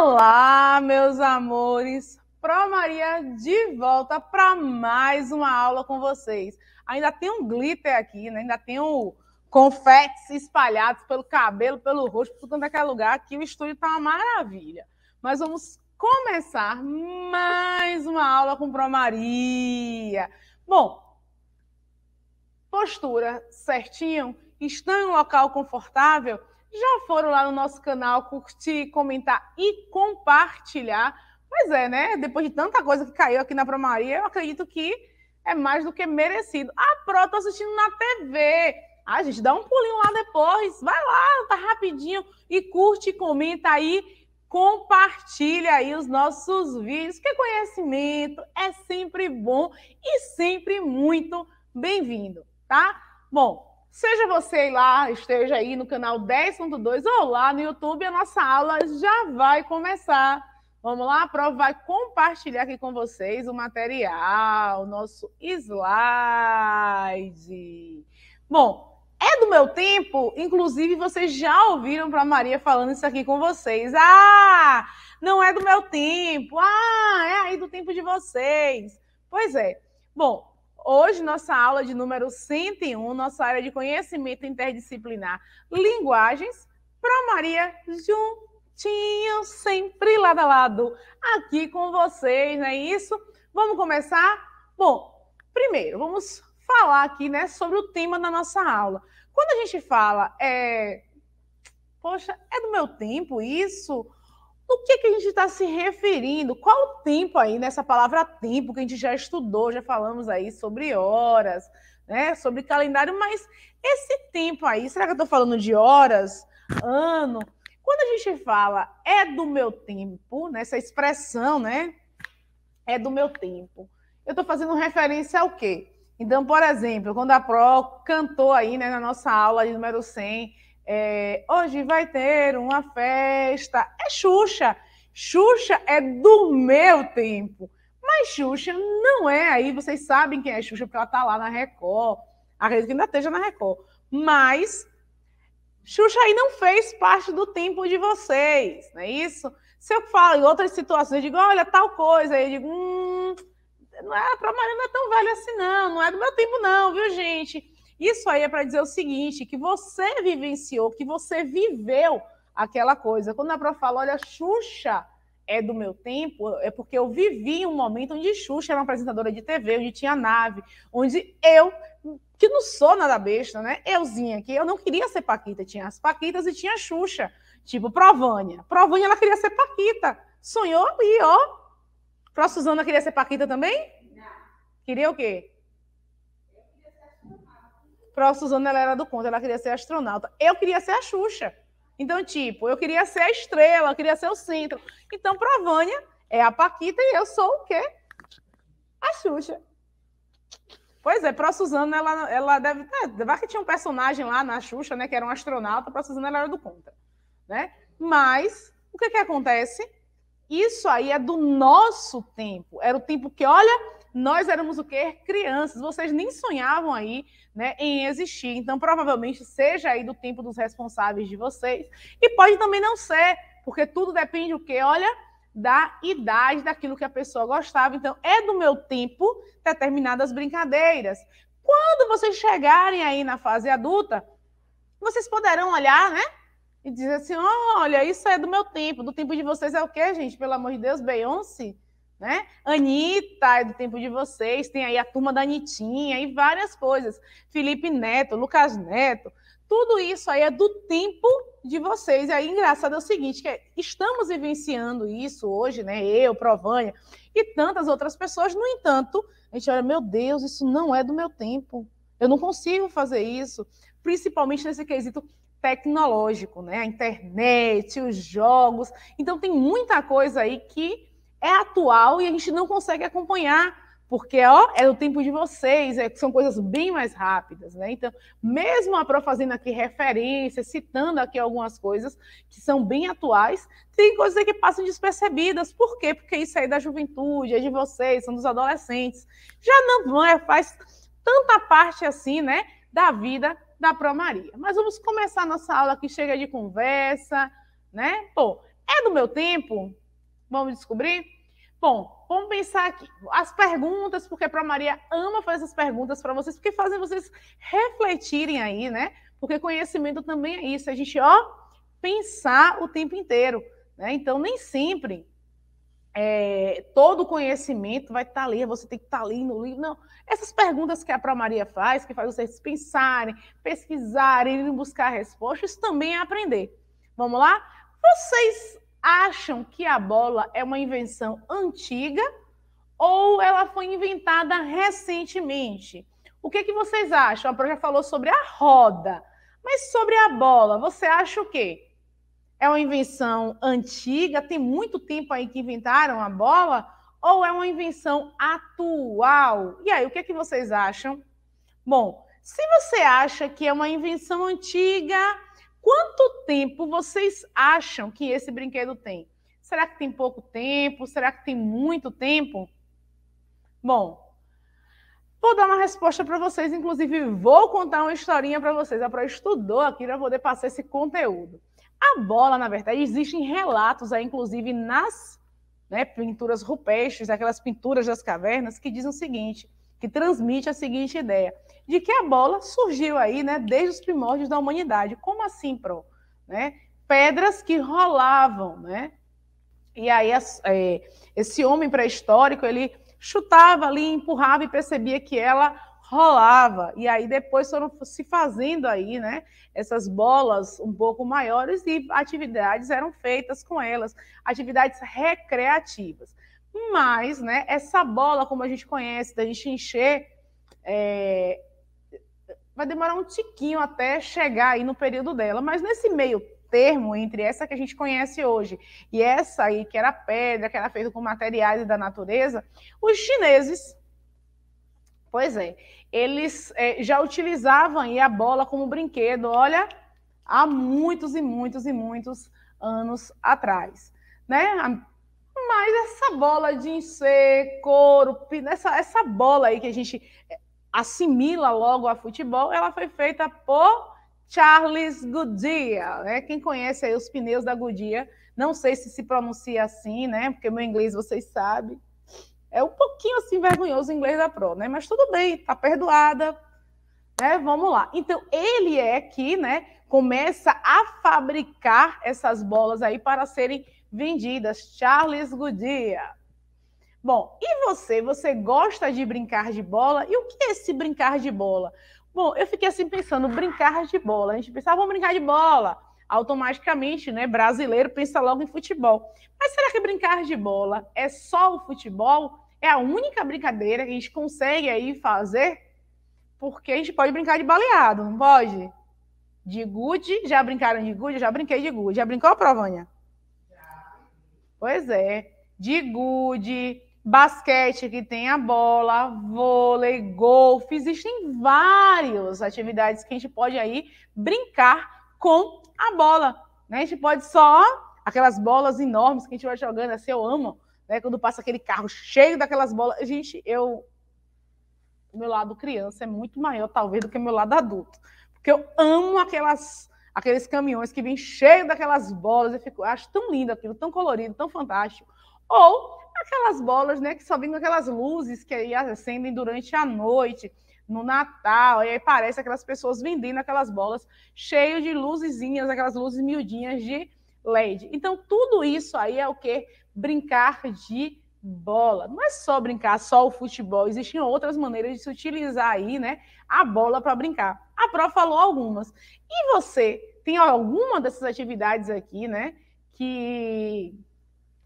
Olá, meus amores! Pro Maria de volta para mais uma aula com vocês. Ainda tem um glitter aqui, né? ainda tem um confetes espalhados pelo cabelo, pelo rosto, por tudo aquele é lugar. Aqui o estúdio está uma maravilha. Mas vamos começar mais uma aula com Pro Maria. Bom, postura certinho, estão em um local confortável já foram lá no nosso canal curtir, comentar e compartilhar. Mas é, né? Depois de tanta coisa que caiu aqui na Pro Maria, eu acredito que é mais do que merecido. A Pro, tô tá assistindo na TV. Ah, gente, dá um pulinho lá depois. Vai lá, tá rapidinho. E curte, comenta aí compartilha aí os nossos vídeos, que conhecimento é sempre bom e sempre muito bem-vindo, tá? Bom, Seja você lá, esteja aí no canal 10.2 ou lá no YouTube, a nossa aula já vai começar. Vamos lá, a prova vai compartilhar aqui com vocês o material, o nosso slide. Bom, é do meu tempo, inclusive vocês já ouviram para Maria falando isso aqui com vocês. Ah, não é do meu tempo. Ah, é aí do tempo de vocês. Pois é. Bom, Hoje, nossa aula de número 101, nossa área de conhecimento interdisciplinar, linguagens, para Maria juntinho, sempre lado a lado, aqui com vocês, não é isso? Vamos começar? Bom, primeiro, vamos falar aqui né, sobre o tema da nossa aula. Quando a gente fala, é, poxa, é do meu tempo isso? no que, que a gente está se referindo? Qual o tempo aí nessa palavra tempo que a gente já estudou, já falamos aí sobre horas, né? Sobre calendário, mas esse tempo aí, será que eu estou falando de horas, ano? Quando a gente fala é do meu tempo, nessa né? expressão, né? É do meu tempo. Eu estou fazendo referência ao quê? Então, por exemplo, quando a Pro cantou aí né, na nossa aula de número 100, é, hoje vai ter uma festa. É Xuxa. Xuxa é do meu tempo. Mas Xuxa não é aí. Vocês sabem quem é Xuxa, porque ela está lá na Record. A rede que ainda esteja na Record. Mas Xuxa aí não fez parte do tempo de vocês, não é isso? Se eu falo em outras situações, eu digo, olha, tal coisa, aí eu digo, hum, não era é, não é tão velha assim, não, não é do meu tempo, não, viu, gente? Isso aí é para dizer o seguinte: que você vivenciou, que você viveu aquela coisa. Quando a prof fala, olha, Xuxa é do meu tempo, é porque eu vivi um momento onde Xuxa era uma apresentadora de TV, onde tinha nave, onde eu, que não sou nada besta, né? Euzinha aqui, eu não queria ser Paquita. Tinha as Paquitas e tinha Xuxa, tipo Provânia. Provânia, ela queria ser Paquita. Sonhou e ó. Pra Suzana queria ser Paquita também? Não. Queria o quê? Pro Suzana ela era do conto, ela queria ser astronauta. Eu queria ser a Xuxa. Então, tipo, eu queria ser a estrela, eu queria ser o centro. Então, para Vânia, é a Paquita e eu sou o quê? A Xuxa. Pois é, para Suzana, ela, ela deve. É, vai que tinha um personagem lá na Xuxa, né? Que era um astronauta, para Suzana ela era do conta. Né? Mas o que, que acontece? Isso aí é do nosso tempo. Era o tempo que, olha, nós éramos o quê? Crianças. Vocês nem sonhavam aí né, em existir. Então, provavelmente seja aí do tempo dos responsáveis de vocês. E pode também não ser, porque tudo depende o quê? Olha, da idade daquilo que a pessoa gostava. Então, é do meu tempo determinadas brincadeiras. Quando vocês chegarem aí na fase adulta, vocês poderão olhar, né? E dizer assim: olha, isso é do meu tempo. Do tempo de vocês é o quê, gente? Pelo amor de Deus, Beyoncé? né? Anitta é do tempo de vocês, tem aí a turma da Anitinha e várias coisas. Felipe Neto, Lucas Neto, tudo isso aí é do tempo de vocês. E aí, engraçado é o seguinte, que estamos vivenciando isso hoje, né? Eu, Provanha e tantas outras pessoas. No entanto, a gente olha, meu Deus, isso não é do meu tempo. Eu não consigo fazer isso, principalmente nesse quesito tecnológico, né? A internet, os jogos. Então, tem muita coisa aí que é atual e a gente não consegue acompanhar porque ó, é o tempo de vocês, é, são coisas bem mais rápidas, né? Então, mesmo a Pro fazendo aqui referência, citando aqui algumas coisas que são bem atuais, tem coisas que passam despercebidas. Por quê? Porque isso aí é da juventude, é de vocês, são dos adolescentes. Já não é, faz tanta parte assim, né, da vida da Pro Maria. Mas vamos começar nossa aula que chega de conversa, né? Pô, é do meu tempo? Vamos descobrir? Bom, vamos pensar aqui as perguntas, porque para Maria ama fazer essas perguntas para vocês, porque fazem vocês refletirem aí, né? Porque conhecimento também é isso, a gente ó pensar o tempo inteiro, né? Então nem sempre é, todo conhecimento vai estar tá ali, você tem que estar tá ali no livro. Não, essas perguntas que a Pra Maria faz, que faz vocês pensarem, pesquisarem, irem buscar respostas, também é aprender. Vamos lá? Vocês acham que a bola é uma invenção antiga ou ela foi inventada recentemente. O que, que vocês acham? A Pro já falou sobre a roda, mas sobre a bola, você acha o quê? É uma invenção antiga, tem muito tempo aí que inventaram a bola, ou é uma invenção atual? E aí, o que, que vocês acham? Bom, se você acha que é uma invenção antiga, Quanto tempo vocês acham que esse brinquedo tem? Será que tem pouco tempo? Será que tem muito tempo? Bom, vou dar uma resposta para vocês, inclusive vou contar uma historinha para vocês. A Pro estudou aqui para poder passar esse conteúdo. A bola, na verdade, existem relatos aí, inclusive nas né, pinturas rupestres, aquelas pinturas das cavernas, que dizem o seguinte: que transmite a seguinte ideia: de que a bola surgiu aí, né, desde os primórdios da humanidade. Como assim, Pro? Né? Pedras que rolavam, né? E aí é, esse homem pré-histórico ele chutava ali, empurrava e percebia que ela rolava. E aí depois foram se fazendo aí, né? Essas bolas um pouco maiores e atividades eram feitas com elas, atividades recreativas. Mas, né, essa bola, como a gente conhece, da gente encher, é, vai demorar um tiquinho até chegar aí no período dela. Mas nesse meio termo entre essa que a gente conhece hoje e essa aí que era pedra, que era feita com materiais da natureza, os chineses, pois é, eles é, já utilizavam aí a bola como brinquedo, olha, há muitos e muitos e muitos anos atrás, né? Mas essa bola de insê, couro, essa, essa bola aí que a gente é, assimila logo a futebol, ela foi feita por Charles Goodyear, né? Quem conhece aí os pneus da Goodyear, não sei se se pronuncia assim, né? Porque meu inglês vocês sabem. É um pouquinho assim vergonhoso o inglês da Pro, né? Mas tudo bem, tá perdoada, né? Vamos lá. Então, ele é que né, começa a fabricar essas bolas aí para serem vendidas. Charles Goodyear. Bom, e você? Você gosta de brincar de bola? E o que é esse brincar de bola? Bom, eu fiquei assim pensando, brincar de bola. A gente pensava, ah, vamos brincar de bola. Automaticamente, né? Brasileiro pensa logo em futebol. Mas será que brincar de bola é só o futebol? É a única brincadeira que a gente consegue aí fazer? porque a gente pode brincar de baleado, não pode? De gude, já brincaram de gude? Eu já brinquei de gude. Já brincou, Provânia? Já. Pois é. De gude, basquete que tem a bola, vôlei, golfe. Existem várias atividades que a gente pode aí brincar com a bola. Né? A gente pode só... Aquelas bolas enormes que a gente vai jogando, assim, eu amo. Né? Quando passa aquele carro cheio daquelas bolas. Gente, eu o meu lado criança é muito maior, talvez, do que o meu lado adulto. Porque eu amo aquelas, aqueles caminhões que vêm cheios daquelas bolas. Eu fico, acho tão lindo aquilo, tão colorido, tão fantástico. Ou aquelas bolas, né, que só vêm com aquelas luzes que aí acendem durante a noite, no Natal. E aí parece aquelas pessoas vendendo aquelas bolas cheias de luzezinhas, aquelas luzes miudinhas de LED. Então, tudo isso aí é o que? Brincar de bola. Não é só brincar só o futebol, existiam outras maneiras de se utilizar aí, né, a bola para brincar. A Pro falou algumas. E você tem alguma dessas atividades aqui, né, que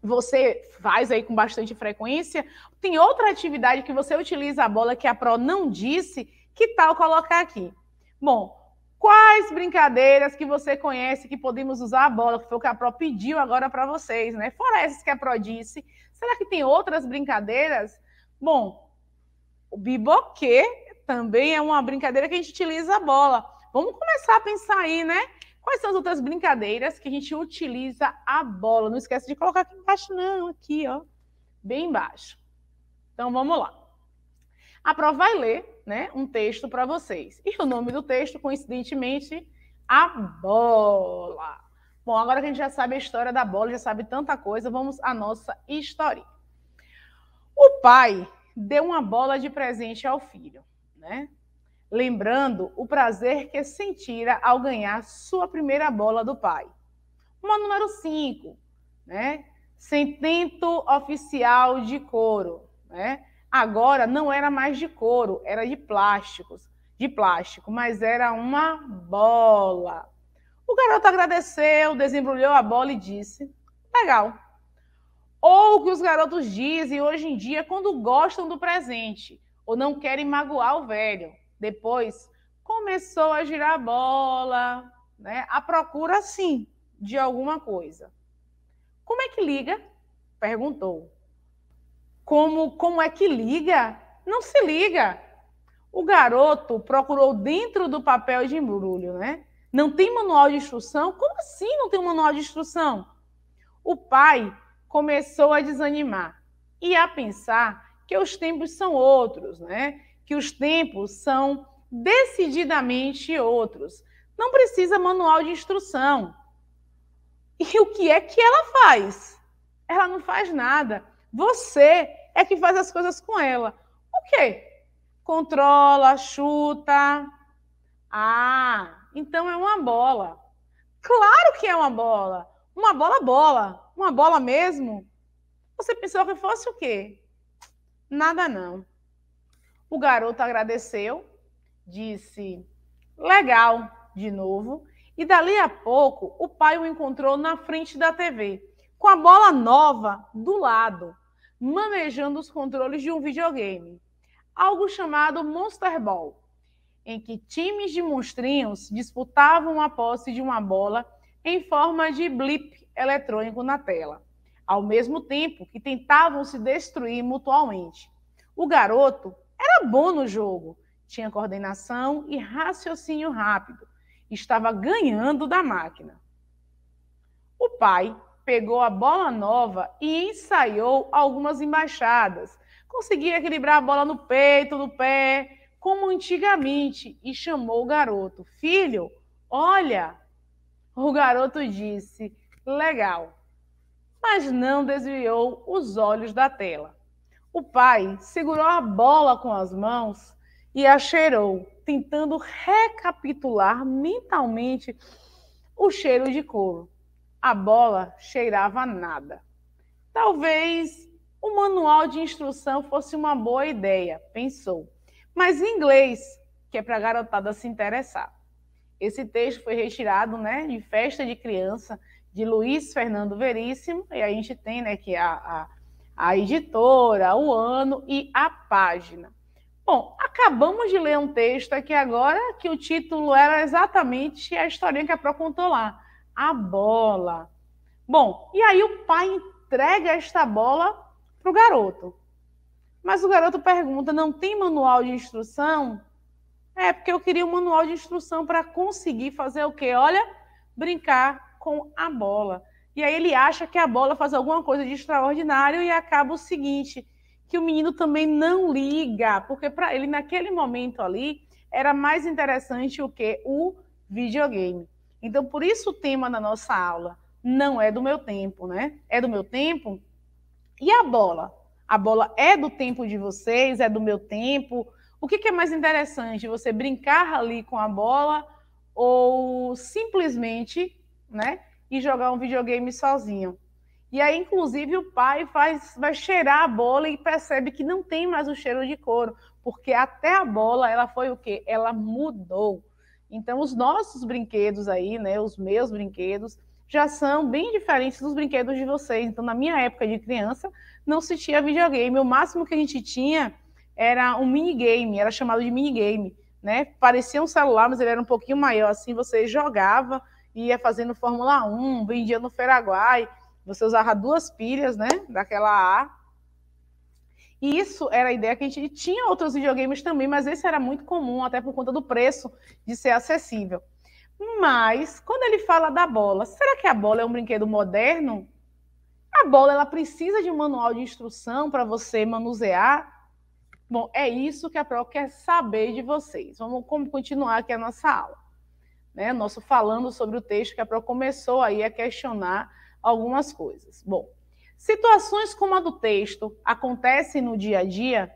você faz aí com bastante frequência? Tem outra atividade que você utiliza a bola que a Pro não disse? Que tal colocar aqui? Bom, quais brincadeiras que você conhece que podemos usar a bola, que foi o que a Pro pediu agora para vocês, né? Fora essas que a Pro disse, Será que tem outras brincadeiras? Bom, o biboquê também é uma brincadeira que a gente utiliza a bola. Vamos começar a pensar aí, né? Quais são as outras brincadeiras que a gente utiliza a bola? Não esquece de colocar aqui embaixo, não, aqui, ó, bem embaixo. Então vamos lá. A prova vai ler, né, um texto para vocês. E o nome do texto, coincidentemente, a bola. Bom, agora que a gente já sabe a história da bola, já sabe tanta coisa, vamos à nossa história. O pai deu uma bola de presente ao filho, né? Lembrando o prazer que sentira ao ganhar sua primeira bola do pai. Uma número 5, né? Sentento oficial de couro, né? Agora não era mais de couro, era de plásticos, de plástico, mas era uma bola. O garoto agradeceu, desembrulhou a bola e disse: Legal. Ou o que os garotos dizem hoje em dia quando gostam do presente ou não querem magoar o velho. Depois começou a girar a bola, né? A procura sim de alguma coisa. Como é que liga? perguntou. Como como é que liga? Não se liga. O garoto procurou dentro do papel de embrulho, né? Não tem manual de instrução? Como assim não tem um manual de instrução? O pai começou a desanimar e a pensar que os tempos são outros, né? Que os tempos são decididamente outros. Não precisa manual de instrução. E o que é que ela faz? Ela não faz nada. Você é que faz as coisas com ela. O quê? Controla, chuta, ah, então é uma bola. Claro que é uma bola. Uma bola, bola. Uma bola mesmo. Você pensou que fosse o quê? Nada não. O garoto agradeceu, disse legal de novo, e dali a pouco o pai o encontrou na frente da TV, com a bola nova do lado, manejando os controles de um videogame, algo chamado Monster Ball em que times de monstrinhos disputavam a posse de uma bola em forma de blip eletrônico na tela, ao mesmo tempo que tentavam se destruir mutualmente. O garoto era bom no jogo, tinha coordenação e raciocínio rápido, estava ganhando da máquina. O pai pegou a bola nova e ensaiou algumas embaixadas. Conseguia equilibrar a bola no peito, no pé, como antigamente, e chamou o garoto: Filho, olha! O garoto disse: Legal. Mas não desviou os olhos da tela. O pai segurou a bola com as mãos e a cheirou, tentando recapitular mentalmente o cheiro de couro. A bola cheirava nada. Talvez o manual de instrução fosse uma boa ideia, pensou mas em inglês, que é para a garotada se interessar. Esse texto foi retirado né, de Festa de Criança, de Luiz Fernando Veríssimo, e a gente tem né, que é a, a, a editora, o ano e a página. Bom, acabamos de ler um texto aqui agora que o título era exatamente a historinha que a Pro contou lá, a bola. Bom, e aí o pai entrega esta bola para o garoto. Mas o garoto pergunta: não tem manual de instrução? É, porque eu queria um manual de instrução para conseguir fazer o quê? Olha, brincar com a bola. E aí ele acha que a bola faz alguma coisa de extraordinário e acaba o seguinte, que o menino também não liga, porque para ele naquele momento ali era mais interessante o que o videogame. Então por isso o tema da nossa aula não é do meu tempo, né? É do meu tempo. E a bola? A bola é do tempo de vocês, é do meu tempo. O que, que é mais interessante, você brincar ali com a bola ou simplesmente, né, e jogar um videogame sozinho? E aí, inclusive, o pai faz, vai cheirar a bola e percebe que não tem mais o cheiro de couro, porque até a bola, ela foi o quê? Ela mudou. Então, os nossos brinquedos aí, né, os meus brinquedos, já são bem diferentes dos brinquedos de vocês. Então, na minha época de criança, não se tinha videogame. O máximo que a gente tinha era um minigame, era chamado de minigame, né? Parecia um celular, mas ele era um pouquinho maior, assim, você jogava, ia fazendo Fórmula 1, vendia no Paraguai, você usava duas pilhas, né, daquela A. E isso era a ideia que a gente tinha outros videogames também, mas esse era muito comum, até por conta do preço de ser acessível. Mas quando ele fala da bola, será que a bola é um brinquedo moderno? A bola ela precisa de um manual de instrução para você manusear. Bom, é isso que a Pro quer saber de vocês. Vamos continuar aqui a nossa aula. Né? Nosso falando sobre o texto que a Pro começou aí a questionar algumas coisas. Bom, situações como a do texto acontecem no dia a dia.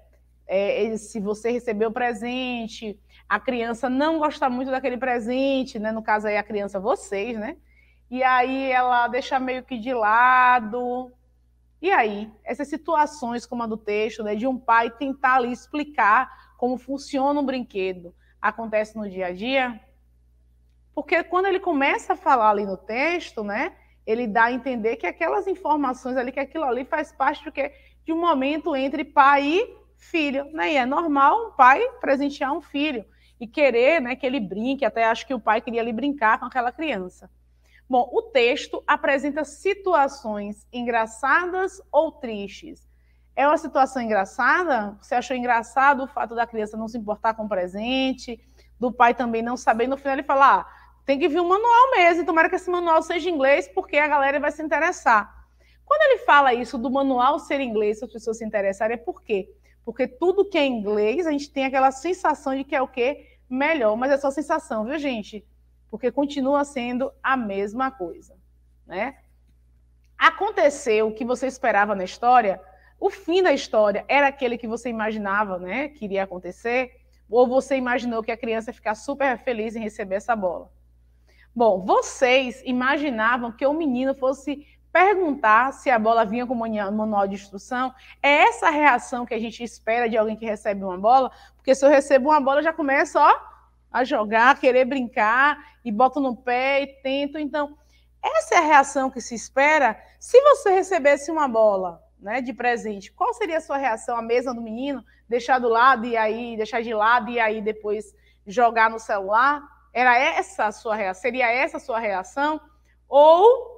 É, é se você recebeu presente, a criança não gosta muito daquele presente, né? No caso aí a criança vocês, né? e aí ela deixa meio que de lado. E aí, essas situações, como a do texto, né, de um pai tentar ali explicar como funciona um brinquedo, acontece no dia a dia? Porque quando ele começa a falar ali no texto, né, ele dá a entender que aquelas informações ali, que aquilo ali faz parte do que de um momento entre pai e filho, né? E é normal um pai presentear um filho e querer, né, que ele brinque, até acho que o pai queria ali brincar com aquela criança. Bom, o texto apresenta situações engraçadas ou tristes. É uma situação engraçada? Você achou engraçado o fato da criança não se importar com o presente, do pai também não saber, no final ele fala: ah, tem que vir um manual mesmo, tomara que esse manual seja inglês, porque a galera vai se interessar. Quando ele fala isso do manual ser inglês, se as pessoas se interessarem, é por quê? Porque tudo que é inglês, a gente tem aquela sensação de que é o quê? Melhor, mas é só sensação, viu, gente? porque continua sendo a mesma coisa, né? Aconteceu o que você esperava na história, o fim da história era aquele que você imaginava, né, que iria acontecer, ou você imaginou que a criança ia ficar super feliz em receber essa bola. Bom, vocês imaginavam que o menino fosse perguntar se a bola vinha com manual de instrução. É essa a reação que a gente espera de alguém que recebe uma bola, porque se eu recebo uma bola, eu já começa, ó, a jogar, a querer brincar e boto no pé e tento. Então, essa é a reação que se espera. Se você recebesse uma bola né, de presente, qual seria a sua reação? A mesa do menino? Deixar do lado e aí, deixar de lado e aí depois jogar no celular? Era essa a sua reação? Seria essa a sua reação? Ou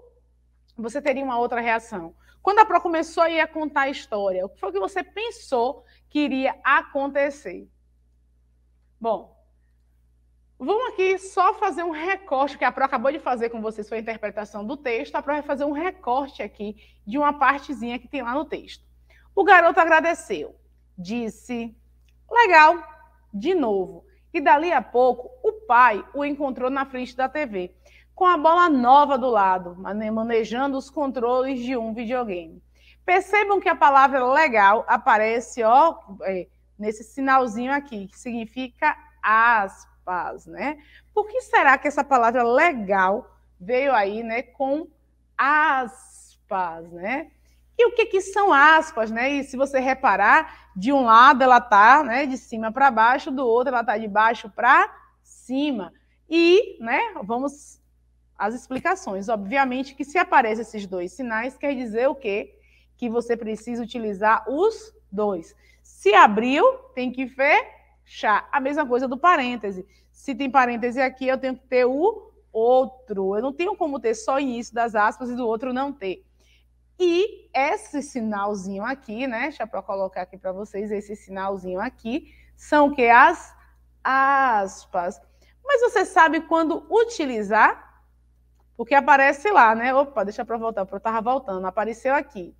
você teria uma outra reação? Quando a Pro começou a contar a história, o que foi que você pensou que iria acontecer? Bom, Vamos aqui só fazer um recorte, que a Pro acabou de fazer com vocês, foi a interpretação do texto. A Pro vai fazer um recorte aqui de uma partezinha que tem lá no texto. O garoto agradeceu, disse, legal, de novo. E dali a pouco, o pai o encontrou na frente da TV, com a bola nova do lado, manejando os controles de um videogame. Percebam que a palavra legal aparece ó, é, nesse sinalzinho aqui, que significa aspas paz, né? Por que será que essa palavra legal veio aí, né, com aspas, né? E o que, que são aspas, né? E se você reparar, de um lado ela tá, né, de cima para baixo, do outro ela tá de baixo para cima. E, né, vamos às explicações. Obviamente que se aparecem esses dois sinais, quer dizer o quê? Que você precisa utilizar os dois. Se abriu, tem que fechar chá. A mesma coisa do parêntese. Se tem parêntese aqui, eu tenho que ter o outro. Eu não tenho como ter só isso das aspas e do outro não ter. E esse sinalzinho aqui, né? Deixa eu colocar aqui para vocês esse sinalzinho aqui, são que as aspas. Mas você sabe quando utilizar? Porque aparece lá, né? Opa, deixa para voltar, porque eu estava voltando, apareceu aqui,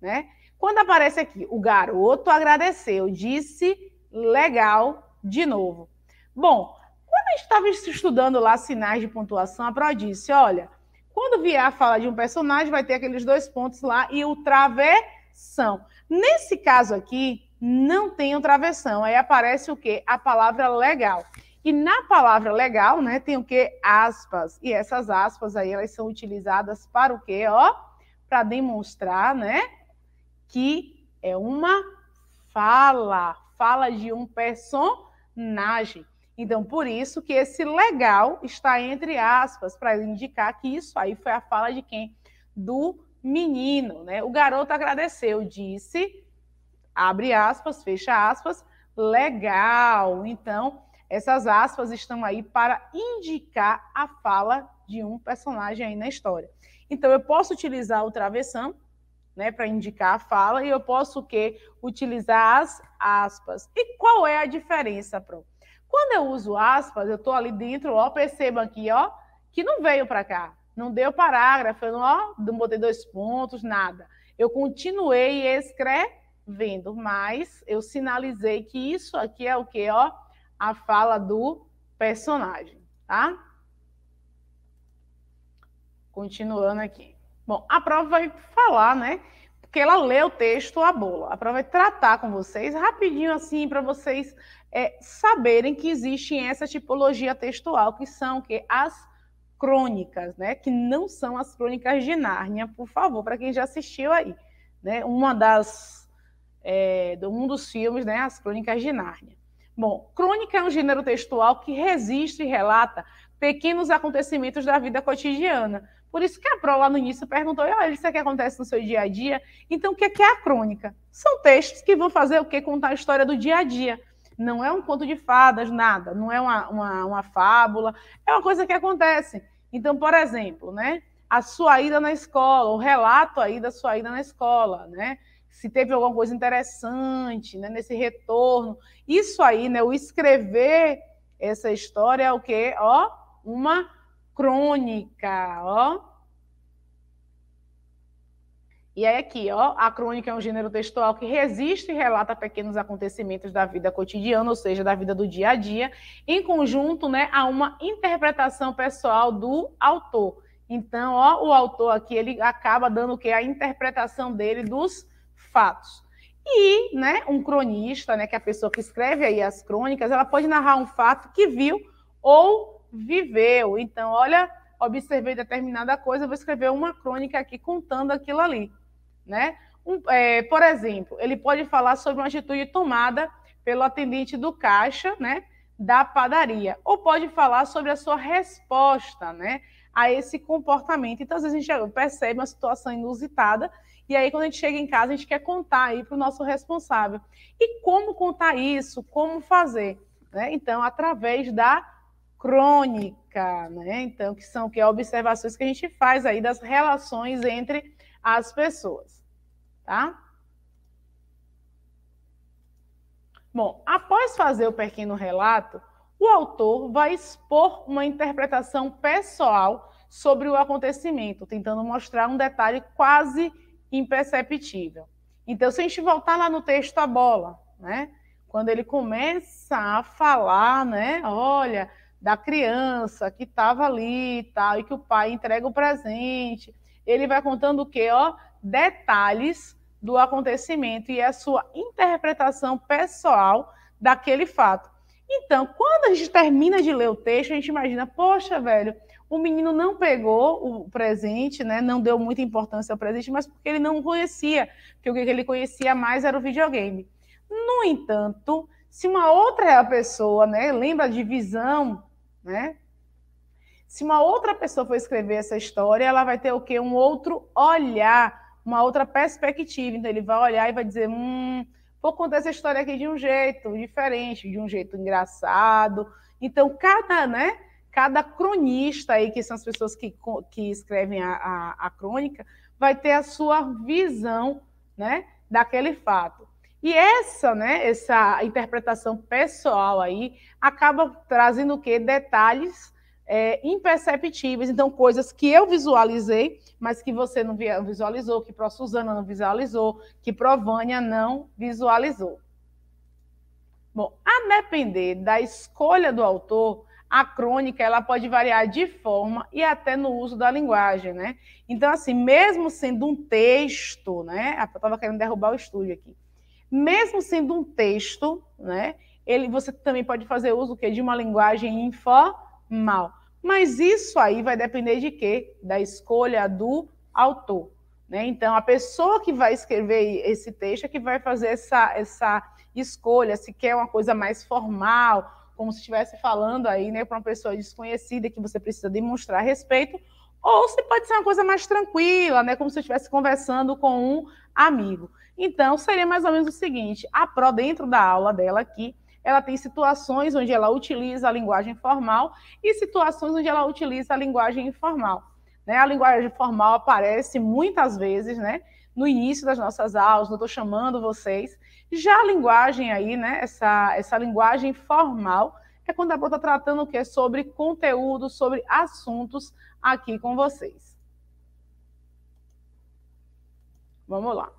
né? Quando aparece aqui, o garoto agradeceu, disse Legal, de novo. Bom, quando a gente estava estudando lá sinais de pontuação, a Pro disse: olha, quando vier a fala de um personagem, vai ter aqueles dois pontos lá e o travessão. Nesse caso aqui, não tem o travessão. Aí aparece o quê? A palavra legal. E na palavra legal, né, tem o quê? Aspas. E essas aspas aí, elas são utilizadas para o quê? Ó, para demonstrar, né, que é uma fala fala de um personagem. Então, por isso que esse legal está entre aspas, para indicar que isso aí foi a fala de quem? Do menino, né? O garoto agradeceu, disse, abre aspas, fecha aspas, legal. Então, essas aspas estão aí para indicar a fala de um personagem aí na história. Então, eu posso utilizar o travessão né, para indicar a fala, e eu posso o quê? Utilizar as aspas. E qual é a diferença, Pro? Quando eu uso aspas, eu estou ali dentro, ó, perceba aqui, ó, que não veio para cá, não deu parágrafo, eu não, ó, não botei dois pontos, nada. Eu continuei escrevendo, mas eu sinalizei que isso aqui é o quê ó, a fala do personagem, tá? Continuando aqui. Bom, a prova vai falar, né? Porque ela lê o texto, a bola. A prova vai é tratar com vocês rapidinho, assim, para vocês é, saberem que existe essa tipologia textual, que são que as crônicas, né? Que não são as crônicas de Nárnia, por favor, para quem já assistiu aí, né? Uma das é, um dos filmes, né? As crônicas de Nárnia. Bom, crônica é um gênero textual que resiste e relata pequenos acontecimentos da vida cotidiana, por isso que a Pro lá no início perguntou, olha, isso é que acontece no seu dia a dia. Então, o que é, que é a crônica? São textos que vão fazer o que? Contar a história do dia a dia. Não é um conto de fadas, nada, não é uma, uma, uma fábula, é uma coisa que acontece. Então, por exemplo, né, a sua ida na escola, o relato aí da sua ida na escola, né? se teve alguma coisa interessante né, nesse retorno. Isso aí, né, o escrever essa história é o quê? Ó, uma crônica, ó. E aí aqui, ó, a crônica é um gênero textual que resiste e relata pequenos acontecimentos da vida cotidiana, ou seja, da vida do dia a dia, em conjunto, né, a uma interpretação pessoal do autor. Então, ó, o autor aqui, ele acaba dando o quê? A interpretação dele dos fatos. E, né, um cronista, né, que é a pessoa que escreve aí as crônicas, ela pode narrar um fato que viu ou viveu. Então, olha, observei determinada coisa, vou escrever uma crônica aqui contando aquilo ali, né? Um, é, por exemplo, ele pode falar sobre uma atitude tomada pelo atendente do caixa, né, da padaria, ou pode falar sobre a sua resposta, né, a esse comportamento. Então, às vezes a gente percebe uma situação inusitada e aí quando a gente chega em casa a gente quer contar aí para o nosso responsável. E como contar isso? Como fazer? Né? Então, através da crônica, né? Então, que são que é observações que a gente faz aí das relações entre as pessoas, tá? Bom, após fazer o pequeno relato, o autor vai expor uma interpretação pessoal sobre o acontecimento, tentando mostrar um detalhe quase imperceptível. Então, se a gente voltar lá no texto a bola, né? Quando ele começa a falar, né? Olha, da criança que estava ali e tal, e que o pai entrega o presente. Ele vai contando o quê? Ó, detalhes do acontecimento e a sua interpretação pessoal daquele fato. Então, quando a gente termina de ler o texto, a gente imagina, poxa, velho, o menino não pegou o presente, né? Não deu muita importância ao presente, mas porque ele não conhecia, porque o que ele conhecia mais era o videogame. No entanto, se uma outra pessoa, né, lembra de visão né? Se uma outra pessoa for escrever essa história, ela vai ter o quê? Um outro olhar, uma outra perspectiva. Então ele vai olhar e vai dizer, hum, vou contar essa história aqui de um jeito diferente, de um jeito engraçado. Então cada, né? Cada cronista aí, que são as pessoas que, que escrevem a, a, a crônica, vai ter a sua visão, né? Daquele fato. E essa, né, essa interpretação pessoal aí acaba trazendo o quê? Detalhes é, imperceptíveis, então coisas que eu visualizei, mas que você não visualizou, que Pro Suzana não visualizou, que Provânia não visualizou. Bom, a depender da escolha do autor, a crônica ela pode variar de forma e até no uso da linguagem, né? Então, assim, mesmo sendo um texto, né? Eu estava querendo derrubar o estúdio aqui mesmo sendo um texto, né, ele, você também pode fazer uso que, de uma linguagem informal. Mas isso aí vai depender de quê? Da escolha do autor. Né? Então, a pessoa que vai escrever esse texto é que vai fazer essa, essa escolha, se quer uma coisa mais formal, como se estivesse falando aí né, para uma pessoa desconhecida que você precisa demonstrar respeito, ou se pode ser uma coisa mais tranquila, né? Como se eu estivesse conversando com um amigo. Então, seria mais ou menos o seguinte: a Pro, dentro da aula dela aqui, ela tem situações onde ela utiliza a linguagem formal e situações onde ela utiliza a linguagem informal. Né? A linguagem formal aparece muitas vezes, né? No início das nossas aulas, eu estou chamando vocês. Já a linguagem aí, né? Essa, essa linguagem formal é quando a pro está tratando o que? Sobre conteúdo, sobre assuntos aqui com vocês. Vamos lá.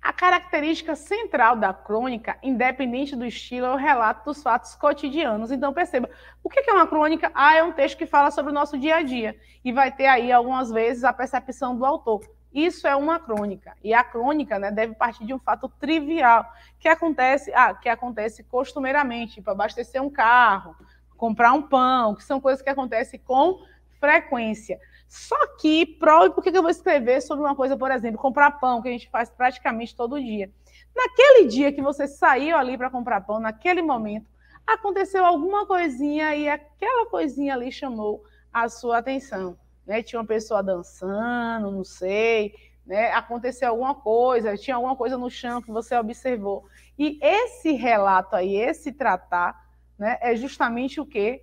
A característica central da crônica, independente do estilo, é o relato dos fatos cotidianos. Então, perceba, o que é uma crônica? Ah, é um texto que fala sobre o nosso dia a dia. E vai ter aí, algumas vezes, a percepção do autor. Isso é uma crônica. E a crônica né, deve partir de um fato trivial, que acontece, ah, que acontece costumeiramente, tipo abastecer um carro, comprar um pão, que são coisas que acontecem com frequência. Só que, prova por que eu vou escrever sobre uma coisa, por exemplo, comprar pão, que a gente faz praticamente todo dia. Naquele dia que você saiu ali para comprar pão, naquele momento, aconteceu alguma coisinha e aquela coisinha ali chamou a sua atenção. Né? Tinha uma pessoa dançando, não sei, né? aconteceu alguma coisa, tinha alguma coisa no chão que você observou. E esse relato aí, esse tratar, né, é justamente o que?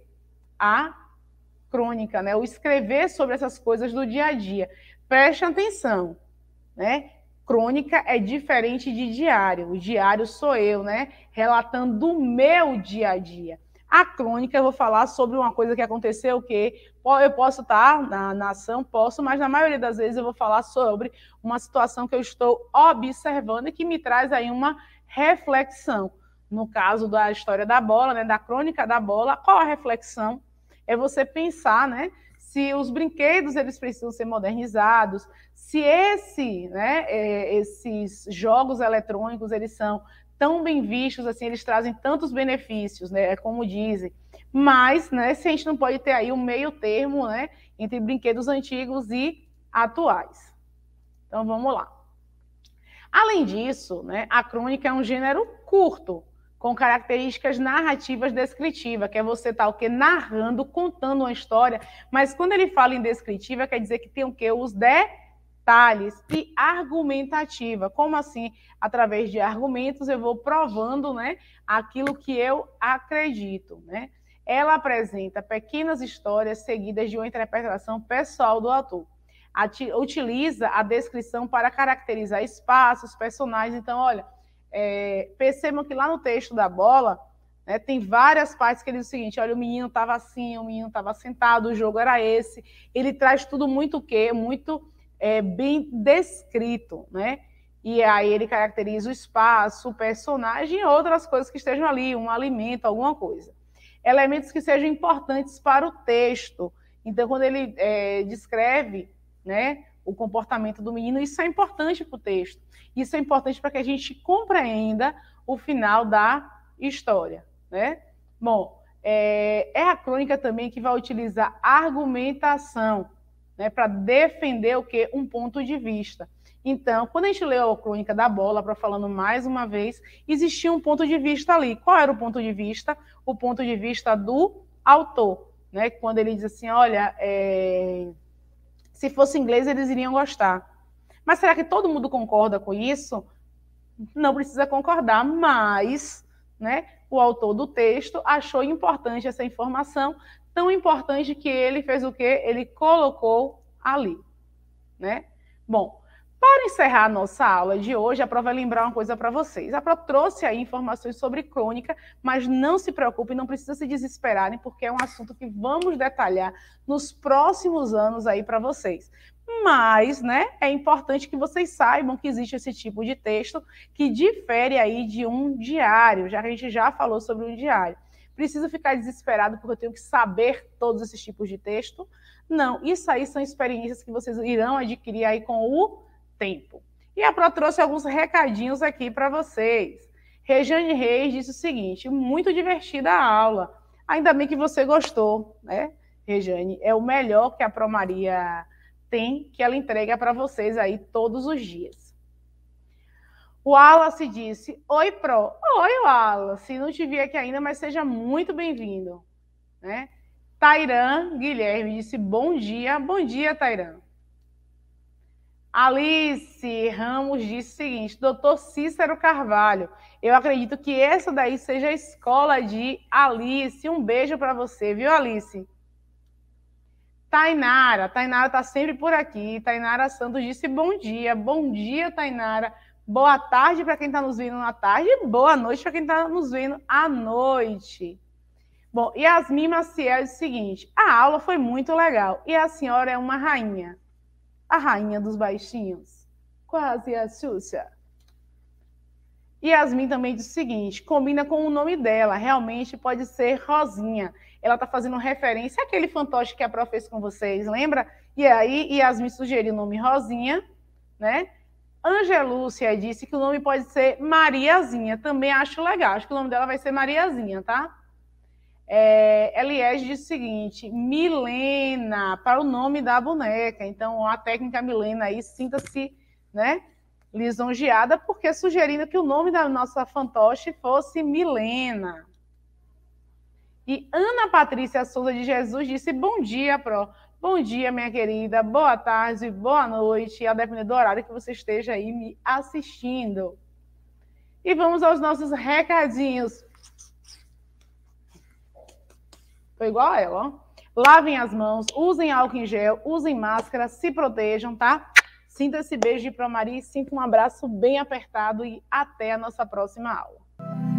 A crônica, né? O escrever sobre essas coisas do dia a dia. Preste atenção, né? Crônica é diferente de diário. O diário sou eu, né? Relatando do meu dia a dia. A crônica eu vou falar sobre uma coisa que aconteceu, que eu posso estar tá na, na ação, posso, mas na maioria das vezes eu vou falar sobre uma situação que eu estou observando e que me traz aí uma reflexão. No caso da história da bola, né, da crônica da bola, qual a reflexão é você pensar, né? Se os brinquedos eles precisam ser modernizados, se esse, né, é, esses jogos eletrônicos eles são tão bem vistos, assim, eles trazem tantos benefícios, né, é como dizem. Mas, né, se a gente não pode ter aí um meio termo, né, entre brinquedos antigos e atuais. Então, vamos lá. Além disso, né, a crônica é um gênero curto, com características narrativas descritivas, que é você estar tá, o quê? Narrando, contando uma história, mas quando ele fala em descritiva, quer dizer que tem o quê? Os detalhes e argumentativa. Como assim? Através de argumentos eu vou provando, né, aquilo que eu acredito, né? Ela apresenta pequenas histórias seguidas de uma interpretação pessoal do ator utiliza a descrição para caracterizar espaços, personagens. Então, olha, é, percebam que lá no texto da bola, né, tem várias partes que ele diz o seguinte: olha, o menino estava assim, o menino estava sentado, o jogo era esse. Ele traz tudo muito o quê? Muito é, bem descrito, né? E aí ele caracteriza o espaço, o personagem e outras coisas que estejam ali, um alimento, alguma coisa. Elementos que sejam importantes para o texto. Então, quando ele é, descreve né, o comportamento do menino. Isso é importante para o texto. Isso é importante para que a gente compreenda o final da história, né? Bom, é, é a crônica também que vai utilizar argumentação, né, para defender o que um ponto de vista. Então, quando a gente leu a crônica da bola, para falando mais uma vez, existia um ponto de vista ali. Qual era o ponto de vista? O ponto de vista do autor, né? Quando ele diz assim, olha, é... Se fosse inglês, eles iriam gostar. Mas será que todo mundo concorda com isso? Não precisa concordar, mas né, o autor do texto achou importante essa informação, tão importante que ele fez o quê? Ele colocou ali. Né? Bom, para encerrar a nossa aula de hoje, a Pro vai lembrar uma coisa para vocês. A Pro trouxe aí informações sobre crônica, mas não se preocupem, não precisa se desesperarem, porque é um assunto que vamos detalhar nos próximos anos aí para vocês. Mas, né, é importante que vocês saibam que existe esse tipo de texto que difere aí de um diário. Já a gente já falou sobre um diário. Preciso ficar desesperado porque eu tenho que saber todos esses tipos de texto? Não, isso aí são experiências que vocês irão adquirir aí com o tempo. E a Pro trouxe alguns recadinhos aqui para vocês. Rejane Reis disse o seguinte: muito divertida a aula. Ainda bem que você gostou, né, Rejane? É o melhor que a Pro Maria tem, que ela entrega para vocês aí todos os dias. O Wallace disse: Oi, Pro. Oi, Wallace. Não te vi aqui ainda, mas seja muito bem-vindo. Né? Tairan Guilherme disse: Bom dia. Bom dia, Tairan. Alice Ramos disse o seguinte: Doutor Cícero Carvalho, eu acredito que essa daí seja a escola de Alice. Um beijo para você, viu, Alice? Tainara, Tainara está sempre por aqui. Tainara Santos disse bom dia. Bom dia, Tainara. Boa tarde para quem está nos vendo na tarde e boa noite para quem está nos vendo à noite. Bom, Yasmin Maciel disse o seguinte: a aula foi muito legal e a senhora é uma rainha a rainha dos baixinhos, quase a Xuxa. E Yasmin também diz o seguinte: combina com o nome dela, realmente pode ser Rosinha. Ela está fazendo referência àquele fantoche que a Pro fez com vocês, lembra? E aí Yasmin sugeriu o nome Rosinha, né? Angelúcia disse que o nome pode ser Mariazinha, também acho legal. Acho que o nome dela vai ser Mariazinha, tá? é, Eliege disse o seguinte: Milena, para o nome da boneca. Então, a técnica Milena aí, sinta-se né, lisonjeada, porque sugerindo que o nome da nossa fantoche fosse Milena. E Ana Patrícia Souza de Jesus disse: Bom dia, Pro. Bom dia, minha querida. Boa tarde, boa noite, a depender do horário que você esteja aí me assistindo. E vamos aos nossos recadinhos. foi igual a ela, ó. Lavem as mãos, usem álcool em gel, usem máscara, se protejam, tá? Sinta esse beijo de Promari, sinta um abraço bem apertado e até a nossa próxima aula.